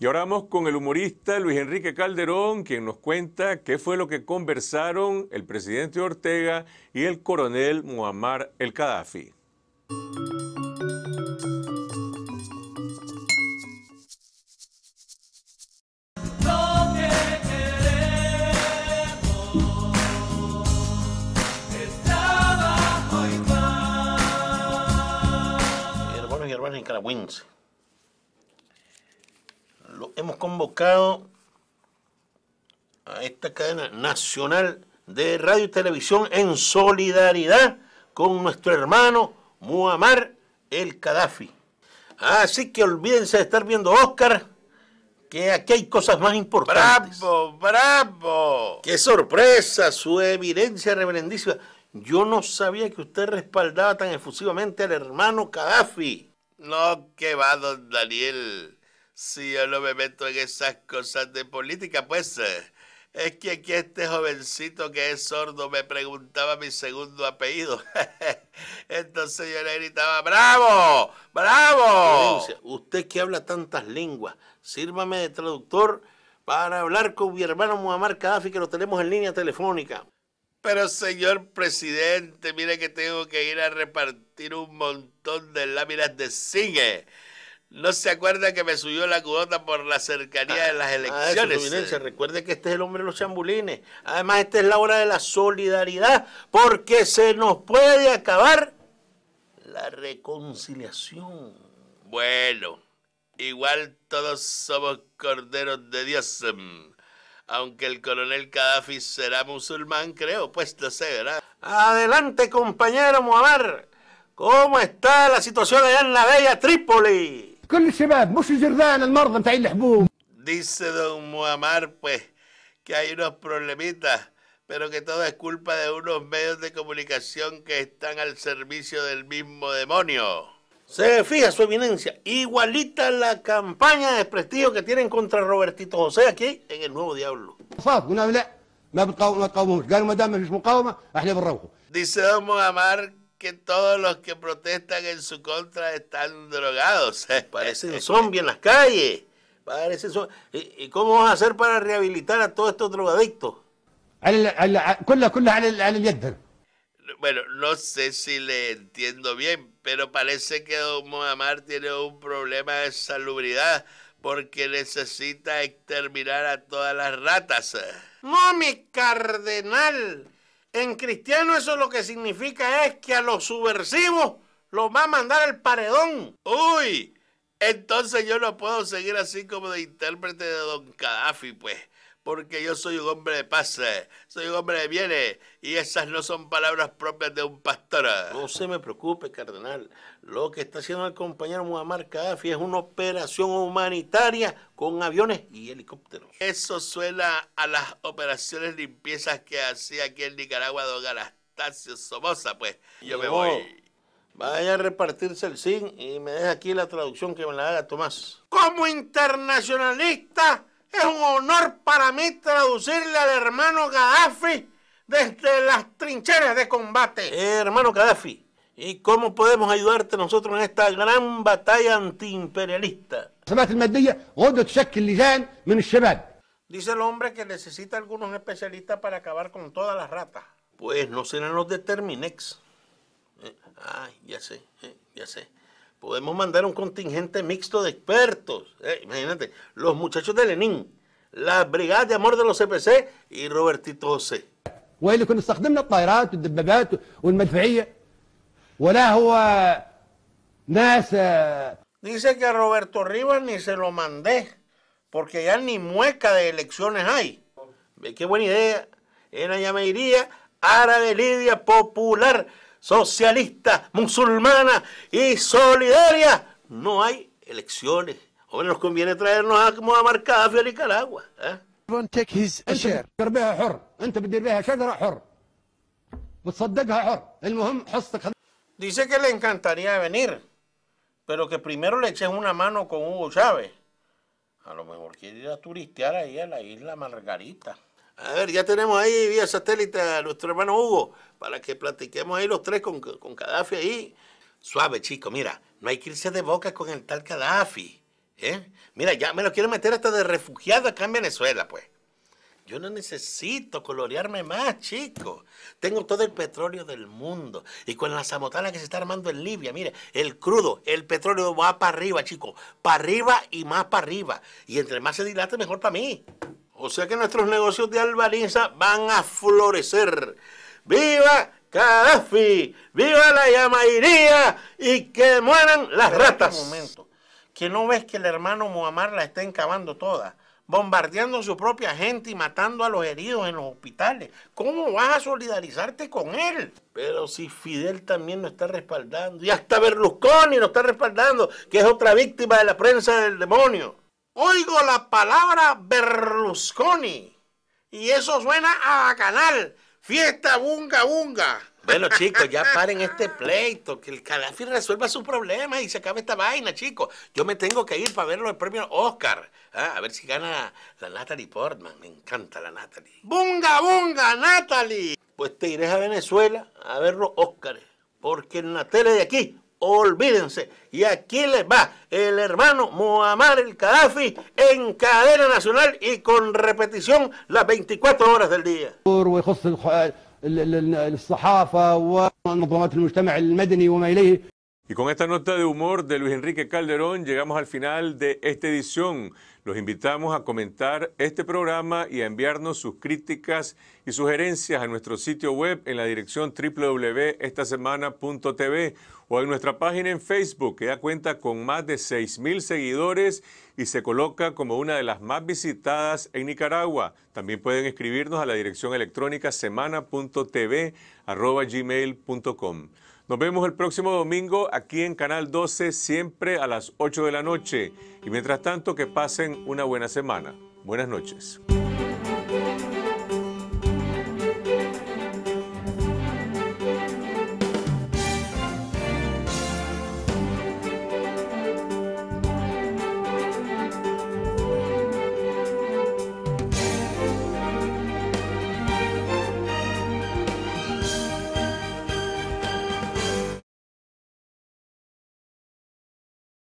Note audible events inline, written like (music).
Y ahora vamos con el humorista Luis Enrique Calderón, quien nos cuenta qué fue lo que conversaron el presidente Ortega y el coronel Muammar el Gaddafi. Hermanos y hermanas nicaragüenses lo hemos convocado a esta cadena nacional de radio y televisión en solidaridad con nuestro hermano Muammar el Gaddafi. Así que olvídense de estar viendo Oscar, que aquí hay cosas más importantes. ¡Bravo, bravo! ¡Qué sorpresa! Su evidencia reverendísima. Yo no sabía que usted respaldaba tan efusivamente al hermano Gaddafi. No, que va, don Daniel si yo no me meto en esas cosas de política, pues eh. es que aquí este jovencito que es sordo me preguntaba mi segundo apellido. (laughs) Entonces yo le gritaba, ¡Bravo! ¡Bravo! Usted que habla tantas lenguas, sírvame de traductor para hablar con mi hermano Muammar Gaddafi, que lo tenemos en línea telefónica. Pero señor presidente, mire que tengo que ir a repartir un montón de láminas de cine no se acuerda que me subió la cuota por la cercanía de las ah, ah, elecciones. Eh. recuerde que este es el hombre de los chambulines. Además, esta es la hora de la solidaridad, porque se nos puede acabar la reconciliación. Bueno, igual todos somos corderos de Dios. Em, aunque el coronel Gaddafi será musulmán, creo, pues lo sé, Adelante, compañero Muamar. ¿Cómo está la situación allá en la bella Trípoli? dice don Muammar pues que hay unos problemitas pero que todo es culpa de unos medios de comunicación que están al servicio del mismo demonio. Se fija su eminencia, igualita la campaña de desprestigio que tienen contra Robertito José aquí en El Nuevo Diablo. Dice Don Muammar que todos los que protestan en su contra están drogados. (laughs) Parecen zombies en las calles. ¿Y cómo vas a hacer para rehabilitar a todos estos drogadictos? Bueno, no sé si le entiendo bien, pero parece que don tiene un problema de salubridad porque necesita exterminar a todas las ratas. ¡No, mi cardenal! En cristiano eso lo que significa es que a los subversivos los va a mandar el paredón. Uy, entonces yo no puedo seguir así como de intérprete de Don Gaddafi, pues porque yo soy un hombre de paz, soy un hombre de bienes, y esas no son palabras propias de un pastor. No se me preocupe, cardenal. Lo que está haciendo el compañero Muammar Gaddafi es una operación humanitaria con aviones y helicópteros. Eso suena a las operaciones limpiezas que hacía aquí en Nicaragua don Anastasio Somoza, pues. Yo me voy. Vaya a repartirse el zinc y me deja aquí la traducción que me la haga Tomás. Como internacionalista es un honor para mí traducirle al hermano Gaddafi desde las trincheras de combate. Eh, hermano Gaddafi, ¿y cómo podemos ayudarte nosotros en esta gran batalla antiimperialista? Dice el hombre que necesita algunos especialistas para acabar con todas las ratas. Pues no serán los de Terminex. Ay, eh, ah, ya sé, eh, ya sé podemos mandar un contingente mixto de expertos. Eh, imagínate, los muchachos de Lenin, la Brigada de Amor de los CPC y Robertito José. Eh, eh, Dice que a Roberto Rivas ni se lo mandé, porque ya ni mueca de elecciones hay. Qué buena idea. En a árabe, Lidia, popular socialista, musulmana y solidaria. No hay elecciones. Ahora nos conviene traernos a Muammar a Nicaragua. ¿eh? dice que le encantaría venir pero que primero le echen una mano con Hugo Chávez a lo mejor quiere ir a turistear ahí a la isla Margarita a ver, ya tenemos ahí vía satélite a nuestro hermano Hugo para que platiquemos ahí los tres con, con Gaddafi ahí. Suave, chico, mira, no hay que irse de boca con el tal Gaddafi. ¿eh? Mira, ya me lo quiero meter hasta de refugiado acá en Venezuela, pues. Yo no necesito colorearme más, chico. Tengo todo el petróleo del mundo. Y con la zamotana que se está armando en Libia, mire, el crudo, el petróleo va para arriba, chico. Para arriba y más para arriba. Y entre más se dilate, mejor para mí. O sea que nuestros negocios de albariza van a florecer. ¡Viva Gaddafi! ¡Viva la llamaría! ¡Y que mueran las ratas! momento. ¿Que no ves que el hermano Muammar la está encabando toda? Bombardeando su propia gente y matando a los heridos en los hospitales. ¿Cómo vas a solidarizarte con él? Pero si Fidel también lo está respaldando. Y hasta Berlusconi lo está respaldando, que es otra víctima de la prensa del demonio oigo la palabra Berlusconi y eso suena a canal. Fiesta, bunga, bunga. Bueno, chicos, ya (laughs) paren este pleito, que el Gaddafi resuelva su problema y se acabe esta vaina, chicos. Yo me tengo que ir para ver los premios Oscar. ¿ah? a ver si gana la Natalie Portman. Me encanta la Natalie. ¡Bunga, bunga, Natalie! Pues te iré a Venezuela a ver los Oscars, porque en la tele de aquí olvídense. Y aquí les va el hermano Muammar el Gaddafi en cadena nacional y con repetición las 24 horas del día. Y con esta nota de humor de Luis Enrique Calderón llegamos al final de esta edición los invitamos a comentar este programa y a enviarnos sus críticas y sugerencias a nuestro sitio web en la dirección www.estasemana.tv o en nuestra página en Facebook, que ya cuenta con más de 6.000 seguidores y se coloca como una de las más visitadas en Nicaragua. También pueden escribirnos a la dirección electrónica semana.tv nos vemos el próximo domingo aquí en Canal 12, siempre a las 8 de la noche. Y mientras tanto, que pasen una buena semana. Buenas noches.